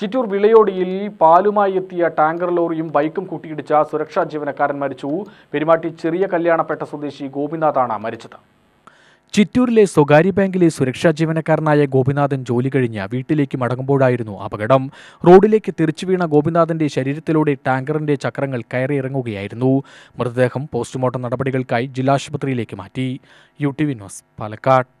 ചിറ്റൂർ വിളയോടിയിൽ പാലുമായി എത്തിയ ടാങ്കർ ലോറിയും ബൈക്കും കൂട്ടിയിടിച്ച സുരക്ഷാ ജീവനക്കാരൻ മരിച്ചു പെരുമാട്ടി ചെറിയ കല്യാണപ്പെട്ട സ്വദേശി ഗോപിനാഥാണ് മരിച്ചത് ചിറ്റൂരിലെ സ്വകാര്യ ബാങ്കിലെ സുരക്ഷാ ജീവനക്കാരനായ ഗോപിനാഥൻ ജോലി കഴിഞ്ഞ് വീട്ടിലേക്ക് മടങ്ങുമ്പോഴായിരുന്നു അപകടം റോഡിലേക്ക് തിരിച്ചു വീണ ഗോപിനാഥന്റെ ശരീരത്തിലൂടെ ടാങ്കറിന്റെ ചക്രങ്ങൾ കയറിയിറങ്ങുകയായിരുന്നു മൃതദേഹം പോസ്റ്റ്മോർട്ടം നടപടികൾക്കായി ജില്ലാശുപത്രിയിലേക്ക് മാറ്റി U T V news Palakkad